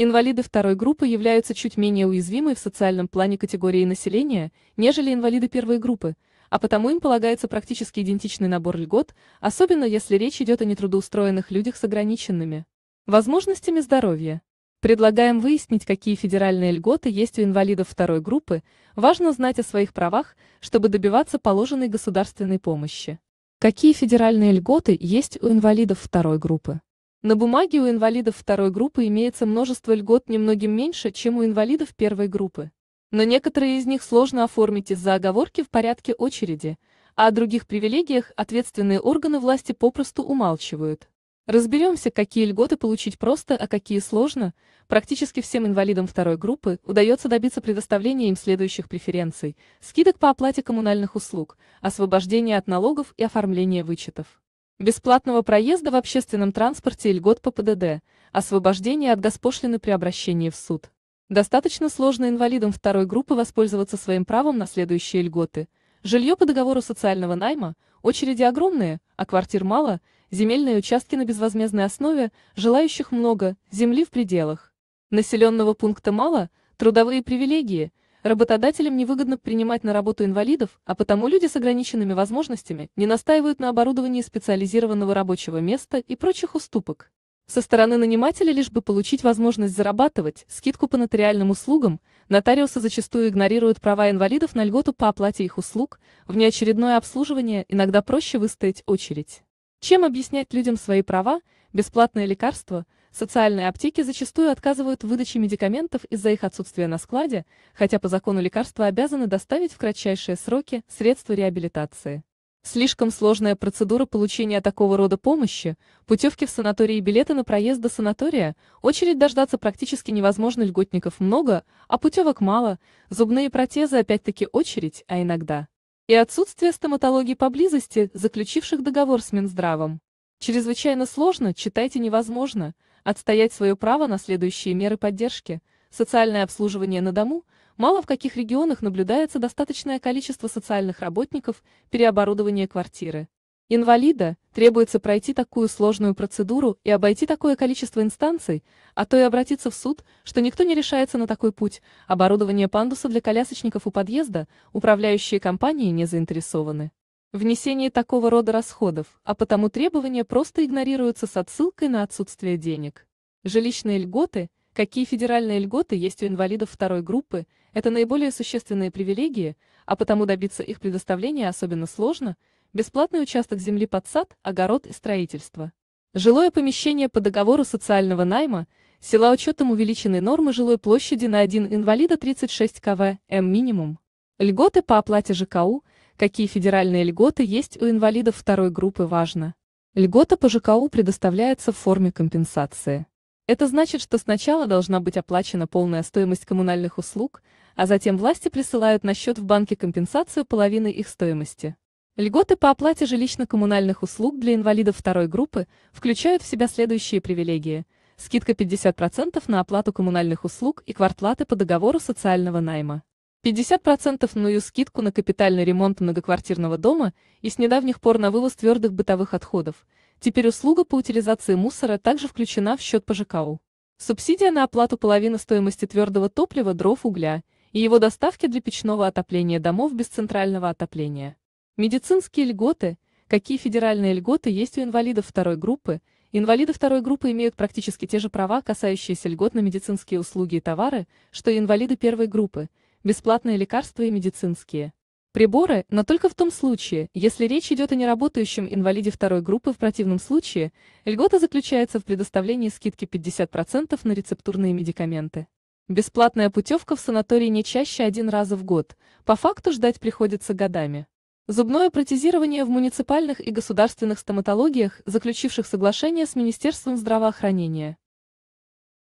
Инвалиды второй группы являются чуть менее уязвимой в социальном плане категории населения, нежели инвалиды первой группы, а потому им полагается практически идентичный набор льгот, особенно если речь идет о нетрудоустроенных людях с ограниченными возможностями здоровья. Предлагаем выяснить, какие федеральные льготы есть у инвалидов второй группы, важно знать о своих правах, чтобы добиваться положенной государственной помощи. Какие федеральные льготы есть у инвалидов второй группы? На бумаге у инвалидов второй группы имеется множество льгот немногим меньше, чем у инвалидов первой группы. Но некоторые из них сложно оформить из-за оговорки в порядке очереди, а о других привилегиях ответственные органы власти попросту умалчивают. Разберемся, какие льготы получить просто, а какие сложно. Практически всем инвалидам второй группы удается добиться предоставления им следующих преференций. Скидок по оплате коммунальных услуг, освобождения от налогов и оформления вычетов бесплатного проезда в общественном транспорте и льгот по ПДД, освобождение от госпошлины при обращении в суд. Достаточно сложно инвалидам второй группы воспользоваться своим правом на следующие льготы. Жилье по договору социального найма, очереди огромные, а квартир мало, земельные участки на безвозмездной основе, желающих много, земли в пределах. Населенного пункта мало, трудовые привилегии – Работодателям невыгодно принимать на работу инвалидов, а потому люди с ограниченными возможностями не настаивают на оборудовании специализированного рабочего места и прочих уступок. Со стороны нанимателя лишь бы получить возможность зарабатывать, скидку по нотариальным услугам, нотариусы зачастую игнорируют права инвалидов на льготу по оплате их услуг, внеочередное обслуживание иногда проще выстоять очередь. Чем объяснять людям свои права, бесплатное лекарство – Социальные аптеки зачастую отказывают в выдаче медикаментов из-за их отсутствия на складе, хотя по закону лекарства обязаны доставить в кратчайшие сроки средства реабилитации. Слишком сложная процедура получения такого рода помощи, путевки в санатории и билеты на проезд до санатория, очередь дождаться практически невозможно, льготников много, а путевок мало, зубные протезы опять-таки очередь, а иногда. И отсутствие стоматологии поблизости, заключивших договор с Минздравом. Чрезвычайно сложно, читайте невозможно – Отстоять свое право на следующие меры поддержки. Социальное обслуживание на дому. Мало в каких регионах наблюдается достаточное количество социальных работников, переоборудование квартиры. Инвалида требуется пройти такую сложную процедуру и обойти такое количество инстанций, а то и обратиться в суд, что никто не решается на такой путь. Оборудование пандуса для колясочников у подъезда управляющие компании не заинтересованы. Внесение такого рода расходов, а потому требования просто игнорируются с отсылкой на отсутствие денег. Жилищные льготы, какие федеральные льготы есть у инвалидов второй группы, это наиболее существенные привилегии, а потому добиться их предоставления особенно сложно, бесплатный участок земли под сад, огород и строительство. Жилое помещение по договору социального найма, села учетом увеличенной нормы жилой площади на 1 инвалида 36 кв. М минимум. Льготы по оплате ЖКУ – Какие федеральные льготы есть у инвалидов второй группы важно. Льгота по ЖКУ предоставляется в форме компенсации. Это значит, что сначала должна быть оплачена полная стоимость коммунальных услуг, а затем власти присылают на счет в банке компенсацию половины их стоимости. Льготы по оплате жилищно-коммунальных услуг для инвалидов второй группы включают в себя следующие привилегии. Скидка 50% на оплату коммунальных услуг и квартплаты по договору социального найма. 50% ную скидку на капитальный ремонт многоквартирного дома и с недавних пор на вывоз твердых бытовых отходов. Теперь услуга по утилизации мусора также включена в счет по ЖКУ. Субсидия на оплату половины стоимости твердого топлива, дров, угля и его доставки для печного отопления домов без центрального отопления. Медицинские льготы. Какие федеральные льготы есть у инвалидов второй группы? Инвалиды второй группы имеют практически те же права, касающиеся льгот на медицинские услуги и товары, что и инвалиды первой группы – бесплатные лекарства и медицинские приборы, но только в том случае, если речь идет о неработающем инвалиде второй группы, в противном случае льгота заключается в предоставлении скидки 50% на рецептурные медикаменты. Бесплатная путевка в санаторий не чаще один раз в год, по факту ждать приходится годами. Зубное протезирование в муниципальных и государственных стоматологиях, заключивших соглашение с Министерством здравоохранения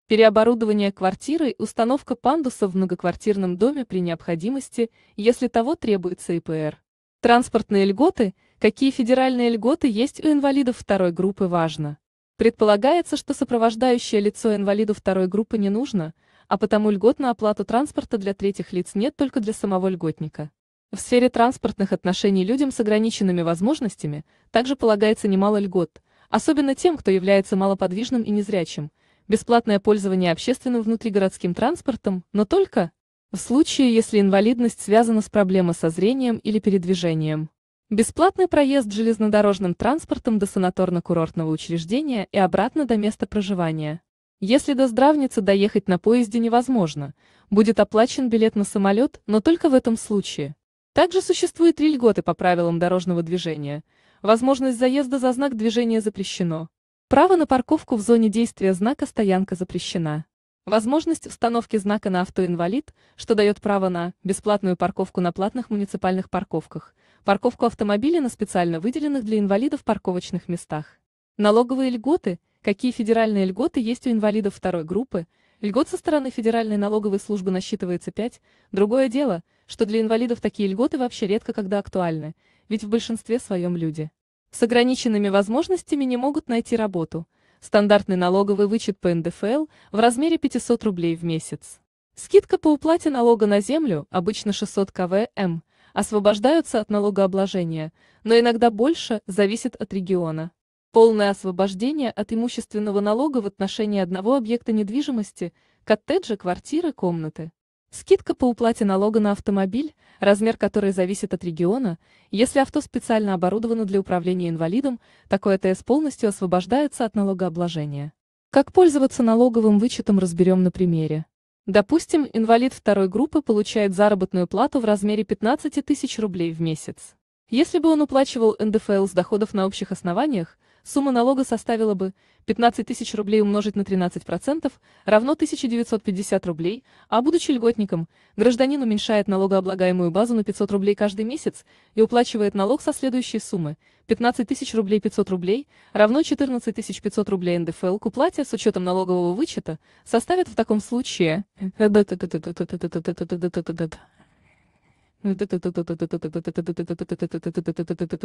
переоборудование квартиры, установка пандуса в многоквартирном доме при необходимости, если того требуется ИПР. Транспортные льготы, какие федеральные льготы есть у инвалидов второй группы, важно. Предполагается, что сопровождающее лицо инвалиду второй группы не нужно, а потому льгот на оплату транспорта для третьих лиц нет только для самого льготника. В сфере транспортных отношений людям с ограниченными возможностями также полагается немало льгот, особенно тем, кто является малоподвижным и незрячим – бесплатное пользование общественным внутригородским транспортом, но только в случае, если инвалидность связана с проблемой со зрением или передвижением. Бесплатный проезд железнодорожным транспортом до санаторно-курортного учреждения и обратно до места проживания. Если до здравницы доехать на поезде невозможно, будет оплачен билет на самолет, но только в этом случае. Также существует три льготы по правилам дорожного движения. Возможность заезда за знак движения запрещено. Право на парковку в зоне действия знака «Стоянка запрещена». Возможность установки знака на автоинвалид, что дает право на бесплатную парковку на платных муниципальных парковках, парковку автомобиля на специально выделенных для инвалидов парковочных местах. Налоговые льготы, какие федеральные льготы есть у инвалидов второй группы, льгот со стороны Федеральной налоговой службы насчитывается 5, другое дело, что для инвалидов такие льготы вообще редко когда актуальны, ведь в большинстве своем люди – с ограниченными возможностями не могут найти работу. Стандартный налоговый вычет по НДФЛ в размере 500 рублей в месяц. Скидка по уплате налога на землю, обычно 600 КВМ, освобождаются от налогообложения, но иногда больше, зависит от региона. Полное освобождение от имущественного налога в отношении одного объекта недвижимости, коттеджа, квартиры, комнаты. Скидка по уплате налога на автомобиль, размер которой зависит от региона, если авто специально оборудовано для управления инвалидом, такое ТС полностью освобождается от налогообложения. Как пользоваться налоговым вычетом разберем на примере. Допустим, инвалид второй группы получает заработную плату в размере 15 тысяч рублей в месяц. Если бы он уплачивал НДФЛ с доходов на общих основаниях, сумма налога составила бы 15 тысяч рублей умножить на 13% равно 1950 рублей, а будучи льготником, гражданин уменьшает налогооблагаемую базу на 500 рублей каждый месяц и уплачивает налог со следующей суммы 15 тысяч рублей 500 рублей равно 14 тысяч 500 рублей НДФЛ к уплате с учетом налогового вычета составит в таком случае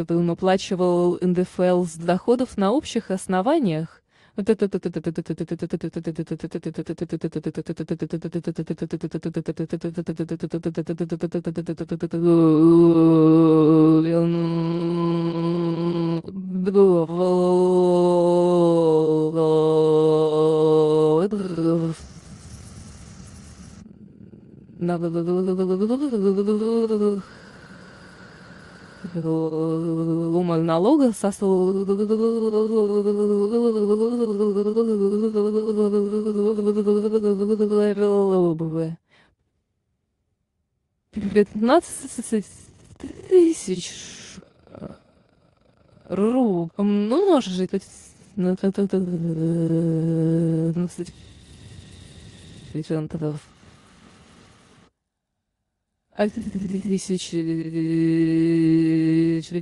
он оплачивал НДФЛ с доходов на общих основаниях. Ну, на Лума налога сосу пятнадцать тысяч ру умножить на процентов тысяч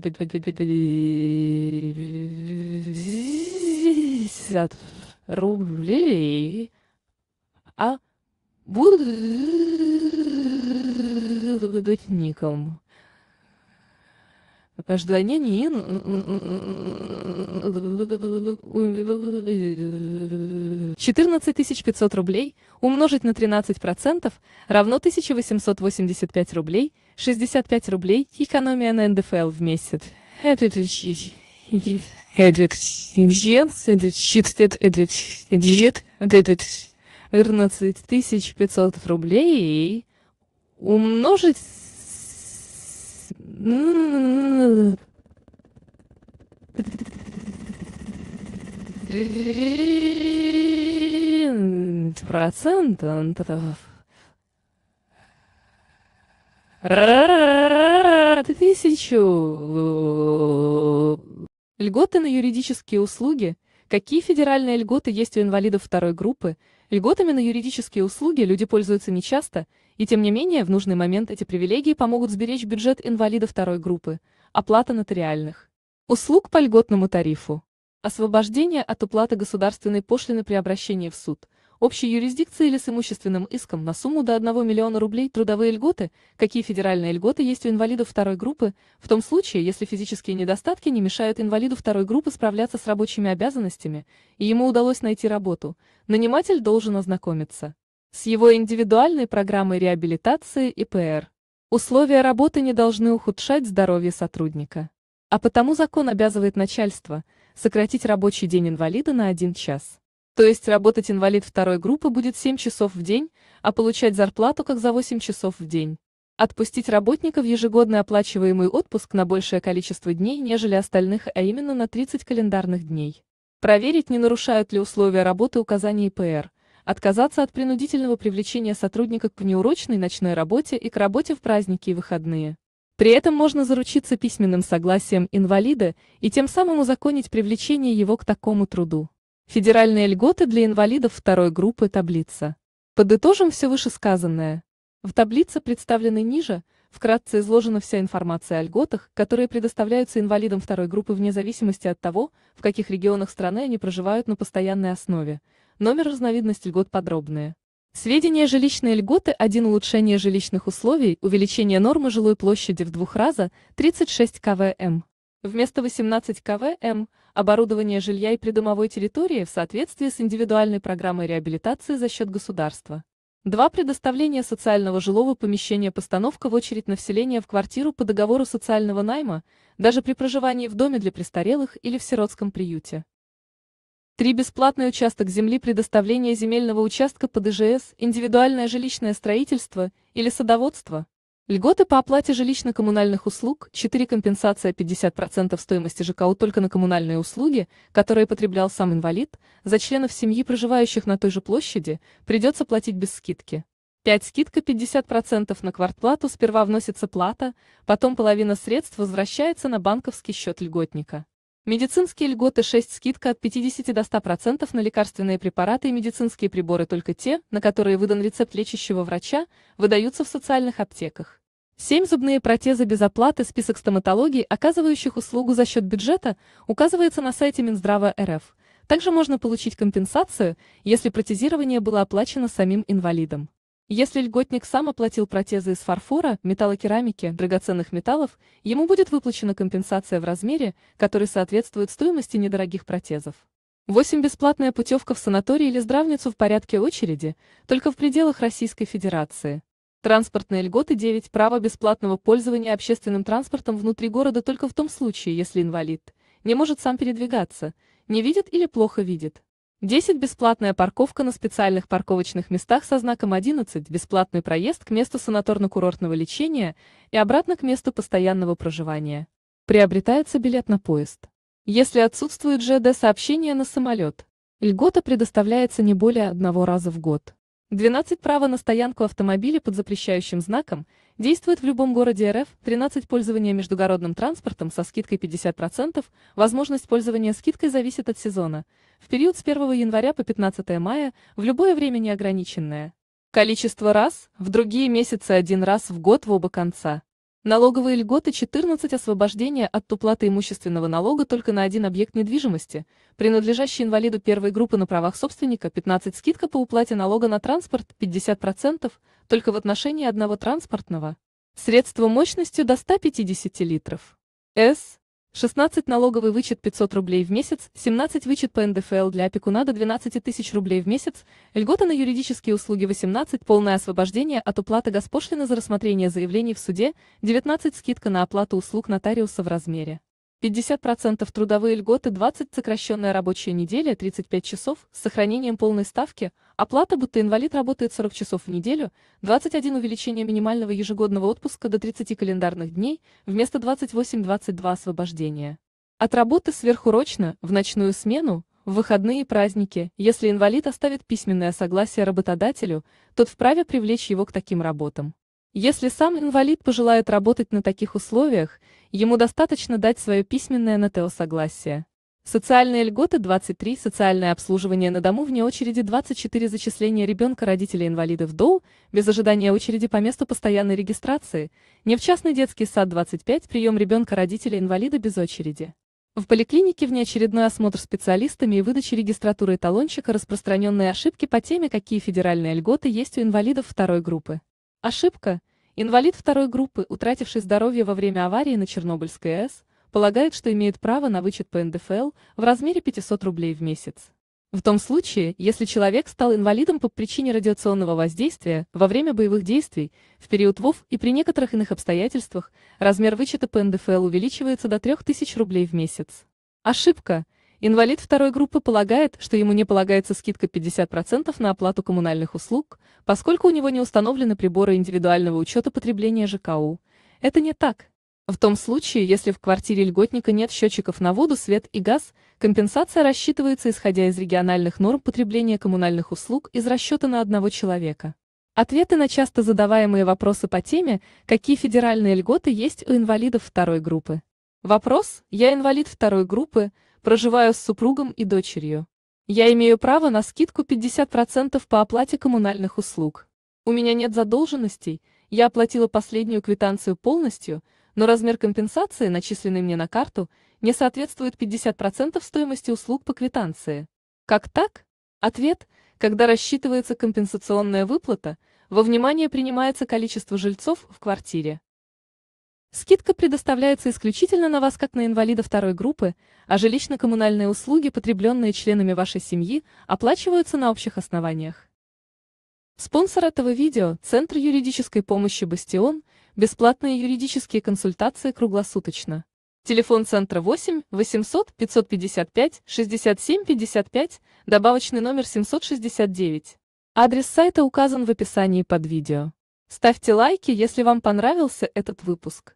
пятьдесят рублей, а будут ником. Ожданение четырнадцать пятьсот рублей умножить на 13% равно 1885 рублей, 65 рублей экономия на НДФЛ в месяц. Это четырнадцать тысяч пятьсот рублей умножить процентов тысячу. Льготы на юридические услуги. Какие федеральные льготы есть у инвалидов второй группы Льготами на юридические услуги люди пользуются нечасто, и тем не менее в нужный момент эти привилегии помогут сберечь бюджет инвалида второй группы, оплата нотариальных услуг по льготному тарифу, освобождение от уплаты государственной пошлины при обращении в суд – общей юрисдикции или с имущественным иском на сумму до 1 миллиона рублей трудовые льготы, какие федеральные льготы есть у инвалидов второй группы, в том случае, если физические недостатки не мешают инвалиду второй группы справляться с рабочими обязанностями, и ему удалось найти работу, наниматель должен ознакомиться с его индивидуальной программой реабилитации и ПР. Условия работы не должны ухудшать здоровье сотрудника. А потому закон обязывает начальство сократить рабочий день инвалида на один час. То есть работать инвалид второй группы будет 7 часов в день, а получать зарплату как за 8 часов в день. Отпустить работника в ежегодный оплачиваемый отпуск на большее количество дней, нежели остальных, а именно на 30 календарных дней. Проверить, не нарушают ли условия работы указания ПР. Отказаться от принудительного привлечения сотрудника к внеурочной ночной работе и к работе в праздники и выходные. При этом можно заручиться письменным согласием инвалида и тем самым узаконить привлечение его к такому труду. Федеральные льготы для инвалидов второй группы таблица. Подытожим все вышесказанное. В таблице, представленной ниже, вкратце изложена вся информация о льготах, которые предоставляются инвалидам второй группы вне зависимости от того, в каких регионах страны они проживают на постоянной основе. Номер разновидности льгот подробные. Сведения жилищные льготы 1 улучшение жилищных условий, увеличение нормы жилой площади в двух раза, 36 КВМ. Вместо 18 КВМ – оборудование жилья и придомовой территории в соответствии с индивидуальной программой реабилитации за счет государства. 2. Предоставление социального жилого помещения постановка в очередь на вселение в квартиру по договору социального найма, даже при проживании в доме для престарелых или в сиротском приюте. 3. Бесплатный участок земли предоставление земельного участка по ДЖС, индивидуальное жилищное строительство или садоводство – Льготы по оплате жилищно-коммунальных услуг 4 компенсация 50% стоимости ЖКУ только на коммунальные услуги, которые потреблял сам инвалид, за членов семьи, проживающих на той же площади, придется платить без скидки. 5 скидка 50% на квартплату сперва вносится плата, потом половина средств возвращается на банковский счет льготника. Медицинские льготы 6 скидка от 50 до 100% на лекарственные препараты и медицинские приборы только те, на которые выдан рецепт лечащего врача, выдаются в социальных аптеках. Семь Зубные протезы без оплаты. Список стоматологий, оказывающих услугу за счет бюджета, указывается на сайте Минздрава РФ. Также можно получить компенсацию, если протезирование было оплачено самим инвалидом. Если льготник сам оплатил протезы из фарфора, металлокерамики, драгоценных металлов, ему будет выплачена компенсация в размере, который соответствует стоимости недорогих протезов. 8. Бесплатная путевка в санаторий или здравницу в порядке очереди, только в пределах Российской Федерации. Транспортные льготы 9. Право бесплатного пользования общественным транспортом внутри города только в том случае, если инвалид не может сам передвигаться, не видит или плохо видит. 10. Бесплатная парковка на специальных парковочных местах со знаком 11. Бесплатный проезд к месту санаторно-курортного лечения и обратно к месту постоянного проживания. Приобретается билет на поезд. Если отсутствует ЖД-сообщение на самолет, льгота предоставляется не более одного раза в год. 12 право на стоянку автомобиля под запрещающим знаком действует в любом городе РФ, 13 пользование междугородным транспортом со скидкой 50%, возможность пользования скидкой зависит от сезона, в период с 1 января по 15 мая, в любое время неограниченное. Количество раз, в другие месяцы один раз в год в оба конца. Налоговые льготы 14 освобождения от уплаты имущественного налога только на один объект недвижимости, принадлежащий инвалиду первой группы на правах собственника 15 скидка по уплате налога на транспорт 50% только в отношении одного транспортного средства мощностью до 150 литров. С. 16 налоговый вычет 500 рублей в месяц, 17 вычет по НДФЛ для опекуна до 12 тысяч рублей в месяц, льгота на юридические услуги 18, полное освобождение от уплаты госпошлины за рассмотрение заявлений в суде, 19 скидка на оплату услуг нотариуса в размере. 50% трудовые льготы 20 сокращенная рабочая неделя 35 часов с сохранением полной ставки, оплата будто инвалид работает 40 часов в неделю, 21 увеличение минимального ежегодного отпуска до 30 календарных дней вместо 28-22 освобождения. От работы сверхурочно, в ночную смену, в выходные и праздники, если инвалид оставит письменное согласие работодателю, тот вправе привлечь его к таким работам. Если сам инвалид пожелает работать на таких условиях, ему достаточно дать свое письменное НТО согласие. Социальные льготы 23, социальное обслуживание на дому вне очереди 24, зачисление ребенка родителей инвалидов ДОУ, без ожидания очереди по месту постоянной регистрации, не в частный детский сад 25, прием ребенка родителей инвалида без очереди. В поликлинике внеочередной осмотр специалистами и выдача регистратуры и талончика распространенные ошибки по теме, какие федеральные льготы есть у инвалидов второй группы. Ошибка. Инвалид второй группы, утративший здоровье во время аварии на Чернобыльской АЭС, полагает, что имеет право на вычет по НДФЛ в размере 500 рублей в месяц. В том случае, если человек стал инвалидом по причине радиационного воздействия во время боевых действий, в период ВОВ и при некоторых иных обстоятельствах, размер вычета по НДФЛ увеличивается до 3000 рублей в месяц. Ошибка. Инвалид второй группы полагает, что ему не полагается скидка 50% на оплату коммунальных услуг, поскольку у него не установлены приборы индивидуального учета потребления ЖКУ. Это не так. В том случае, если в квартире льготника нет счетчиков на воду, свет и газ, компенсация рассчитывается исходя из региональных норм потребления коммунальных услуг из расчета на одного человека. Ответы на часто задаваемые вопросы по теме, какие федеральные льготы есть у инвалидов второй группы. Вопрос, я инвалид второй группы, проживаю с супругом и дочерью. Я имею право на скидку 50% по оплате коммунальных услуг. У меня нет задолженностей, я оплатила последнюю квитанцию полностью, но размер компенсации, начисленный мне на карту, не соответствует 50% стоимости услуг по квитанции. Как так? Ответ, когда рассчитывается компенсационная выплата, во внимание принимается количество жильцов в квартире. Скидка предоставляется исключительно на вас как на инвалида второй группы, а жилищно-коммунальные услуги, потребленные членами вашей семьи, оплачиваются на общих основаниях. Спонсор этого видео – Центр юридической помощи «Бастион», бесплатные юридические консультации круглосуточно. Телефон центра 8 800 555 67 55, добавочный номер 769. Адрес сайта указан в описании под видео. Ставьте лайки, если вам понравился этот выпуск.